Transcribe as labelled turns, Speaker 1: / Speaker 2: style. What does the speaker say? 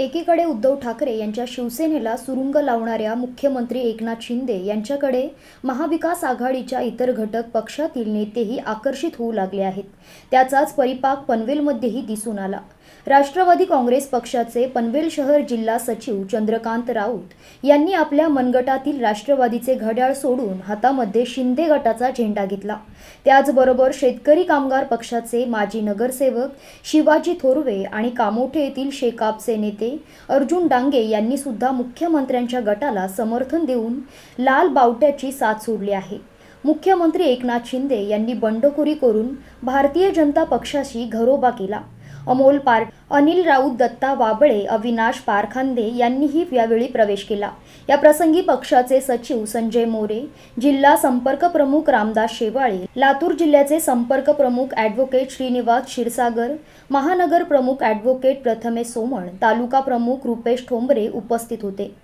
Speaker 1: एकीकडे उद्धव ठाकरे यांच्या शिवसेनेला सुरुंग लावणाऱ्या मुख्यमंत्री एकनाथ शिंदे यांच्याकडे महाविकास आघाडीच्या इतर घटक पक्षातील नेतेही आकर्षित होऊ लागले आहेत त्याचाच परिपाक पनवेलमध्येही दिसून आला राष्ट्रवादी काँग्रेस पक्षाचे पनवेल शहर जिल्हा सचिव चंद्रकांत राऊत यांनी आपल्या मनगटातील राष्ट्रवादीचे घड्याळ सोडून हातामध्ये शिंदे गटाचा झेंडा घेतला त्याचबरोबर शेतकरी कामगार पक्षाचे माजी नगरसेवक शिवाजी थोरवे आणि कामोठे येथील शेकापचे नेते अर्जुन डांगे यांनी सुद्धा मुख्यमंत्र्यांच्या गटाला समर्थन देऊन लाल बावट्याची साथ सोडली आहे मुख्यमंत्री एकनाथ शिंदे यांनी बंडखोरी करून भारतीय जनता पक्षाशी घरोबा केला अमोल पार अनिल राऊत दत्ता वाबळे अविनाश पारखांदे यांनीही यावेळी प्रवेश केला या प्रसंगी पक्षाचे सचिव संजय मोरे जिल्हा संपर्क प्रमुख रामदास शेवाळे लातूर जिल्ह्याचे संपर्क प्रमुख ॲडव्होकेट श्रीनिवास क्षीरसागर महानगर प्रमुख ॲडव्होकेट प्रथमे सोमण तालुका प्रमुख रुपेश ठोंबरे उपस्थित होते